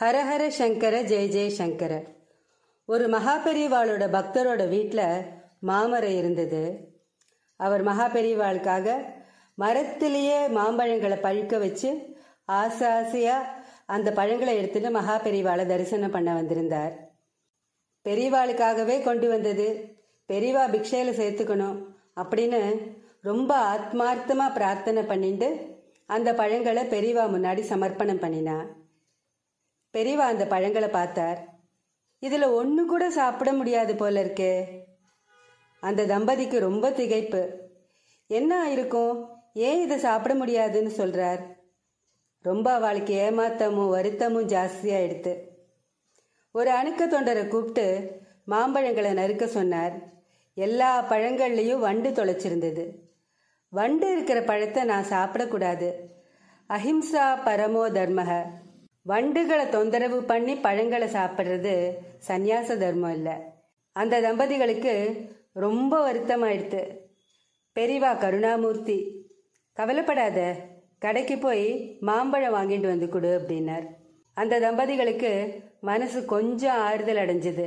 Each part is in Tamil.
ஹரஹர சங்கர ஜெய ஜெய சங்கர ஒரு மகாபெரிவாளோட பக்தரோட வீட்டில் மாமரம் இருந்தது அவர் மகாபெரிவாளுக்காக மரத்திலேயே மாம்பழங்களை பழுக்க வச்சு ஆசை ஆசையாக அந்த பழங்களை எடுத்துட்டு மகாபெரிவாளை தரிசனம் பண்ண வந்திருந்தார் பெரியவாளுக்காகவே கொண்டு வந்தது பெரியவா பிக்ஷையில் சேர்த்துக்கணும் அப்படின்னு ரொம்ப ஆத்மார்த்தமாக பிரார்த்தனை பண்ணிட்டு அந்த பழங்களை பெரியவா முன்னாடி சமர்ப்பணம் பண்ணினான் பெரியவா அந்த பழங்களை பார்த்தார் இதில் ஒன்று கூட சாப்பிட முடியாது போல இருக்கே அந்த தம்பதிக்கு ரொம்ப திகைப்பு என்ன ஆயிருக்கும் ஏன் இதை சாப்பிட முடியாதுன்னு சொல்கிறார் ரொம்ப அவளுக்கு ஏமாத்தமும் வருத்தமும் ஜாஸ்தியாயிடுது ஒரு அணுக்க தொண்டரை கூப்பிட்டு மாம்பழங்களை நறுக்க சொன்னார் எல்லா பழங்கள்லேயும் வண்டு தொலைச்சிருந்தது வண்டு இருக்கிற பழத்தை நான் சாப்பிடக்கூடாது அஹிம்சா பரமோ தர்மக வண்டுகளை தொந்தரவு பண்ணி பழங்களை சாப்பிட்றது சந்நியாச தர்மம் இல்லை அந்த தம்பதிகளுக்கு ரொம்ப வருத்தமாயிடுத்து பெரிவா கருணாமூர்த்தி கவலைப்படாத கடைக்கு போய் மாம்பழம் வாங்கிட்டு வந்து கொடு அப்படின்னார் அந்த தம்பதிகளுக்கு மனசு கொஞ்சம் ஆறுதல் அடைஞ்சது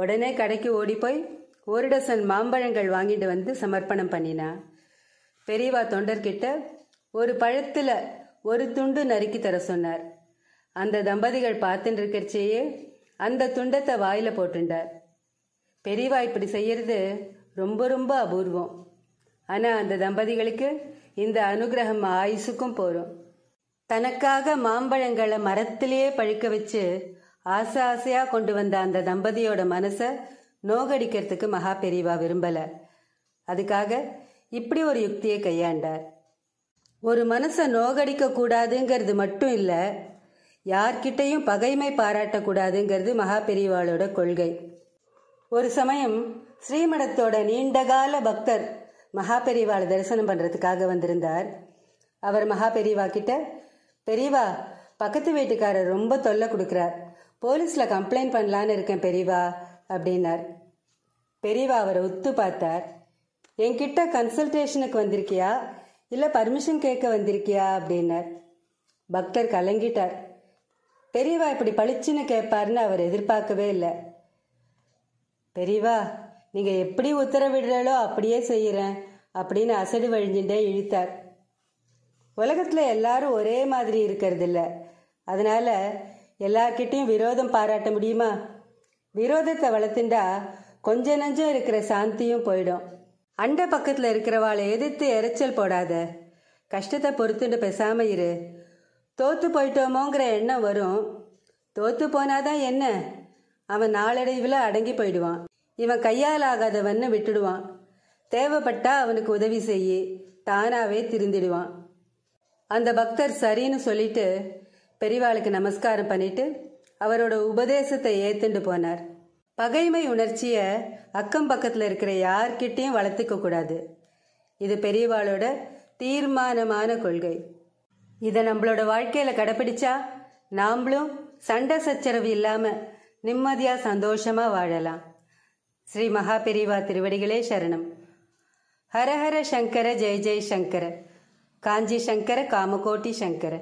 உடனே கடைக்கு ஓடி போய் ஒரு டசன் மாம்பழங்கள் வாங்கிட்டு வந்து சமர்ப்பணம் பண்ணினா பெரியவா தொண்டர்கிட்ட ஒரு பழத்தில் ஒரு துண்டு நறுக்கி தர சொன்னார் அந்த தம்பதிகள் பார்த்துட்டு இருக்கிறச்சேயே அந்த துண்டத்தை வாயில் போட்டுண்டார் பெரியவா இப்படி செய்யறது ரொம்ப ரொம்ப அபூர்வம் ஆனால் அந்த தம்பதிகளுக்கு இந்த அனுகிரகம் ஆயுசுக்கும் போறோம் தனக்காக மாம்பழங்களை மரத்திலேயே பழுக்க வச்சு ஆசை ஆசையாக கொண்டு வந்த அந்த தம்பதியோட மனசை நோகடிக்கிறதுக்கு மகா பெரியவா விரும்பலை அதுக்காக இப்படி ஒரு யுக்தியை கையாண்டார் ஒரு மனசை நோகடிக்க கூடாதுங்கிறது மட்டும் இல்லை யார்கிட்டையும் பகைமை பாராட்டக்கூடாதுங்கிறது மகா பெரியவாளோட கொள்கை ஒரு சமயம் ஸ்ரீமடத்தோட நீண்டகால பக்தர் மகா தரிசனம் பண்ணுறதுக்காக வந்திருந்தார் அவர் மகா பெரியவா கிட்ட பெரியவா பக்கத்து வீட்டுக்காரர் ரொம்ப தொல்லை கொடுக்குறார் போலீஸில் கம்ப்ளைண்ட் பண்ணலான்னு இருக்கேன் பெரியவா அப்படின்னார் பெரியவா அவரை உத்து பார்த்தார் என்கிட்ட கன்சல்டேஷனுக்கு வந்திருக்கியா இல்லை பர்மிஷன் கேட்க வந்திருக்கியா அப்படின்னார் பக்தர் கலங்கிட்டார் பெரியவா இப்படி பளிச்சுன்னு கேட்பாருன்னு அவர் எதிர்பார்க்கவே இல்லை பெரியவா நீங்க எப்படி உத்தரவிடுறாலோ அப்படியே செய்யறேன் அப்படின்னு அசடு வழிஞ்சுட்டே இழுத்தார் உலகத்துல எல்லாரும் ஒரே மாதிரி இருக்கிறது இல்லை அதனால எல்லார்கிட்டையும் விரோதம் பாராட்ட முடியுமா விரோதத்தை வளர்த்துண்டா கொஞ்ச நஞ்சம் இருக்கிற சாந்தியும் போயிடும் அண்டை பக்கத்தில் இருக்கிறவாளை எதிர்த்து எரிச்சல் போடாத கஷ்டத்தை பொறுத்துட்டு பேசாம இரு தோற்று போயிட்டோமோங்கிற எண்ணம் வரும் தோற்று போனாதான் என்ன அவன் நாளடைவில் அடங்கி போயிடுவான் இவன் கையால் ஆகாதவன்னு விட்டுடுவான் தேவைப்பட்டா அவனுக்கு உதவி செய்ய தானாவே திருந்திடுவான் அந்த பக்தர் சரின்னு சொல்லிட்டு பெரிவாளுக்கு நமஸ்காரம் பண்ணிட்டு அவரோட உபதேசத்தை ஏத்துண்டு போனார் பகைமை உணர்ச்சியை அக்கம் பக்கத்தில் இருக்கிற யார்கிட்டையும் வளர்த்துக்க கூடாது இது பெரியவாளோட தீர்மானமான கொள்கை இதை நம்மளோட வாழ்க்கையில் கடைபிடிச்சா நாம்ளும் சண்டை சச்சரவு இல்லாமல் நிம்மதியாக சந்தோஷமாக வாழலாம் ஸ்ரீ மகாபெரிவா திருவடிகளே சரணம் ஹரஹர சங்கர ஜெய ஜெய் சங்கர காஞ்சி சங்கர காமகோட்டி சங்கர